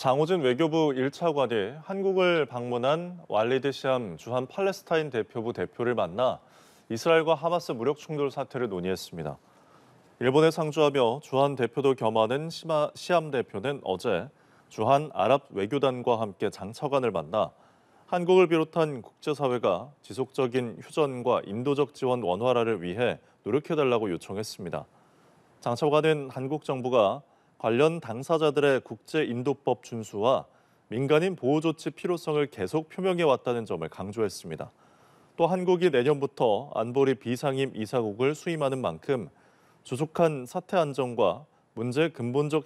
장호진 외교부 1차 관이 한국을 방문한 왈리드 시암 주한 팔레스타인 대표부 대표를 만나 이스라엘과 하마스 무력 충돌 사태를 논의했습니다. 일본에 상주하며 주한 대표도 겸하는 시마, 시암 대표는 어제 주한 아랍 외교단과 함께 장차관을 만나 한국을 비롯한 국제사회가 지속적인 휴전과 인도적 지원 원활화를 위해 노력해달라고 요청했습니다. 장차관은 한국 정부가 관련 당사자들의 국제 인도법 준수와 민간인 보호 조치 필요성을 계속 표명해 왔다는 점을 강조했습니다. 또 한국이 내년부터 안보리 비상임 이사국을 수임하는 만큼 조속한 사태 안정과 문제 근본적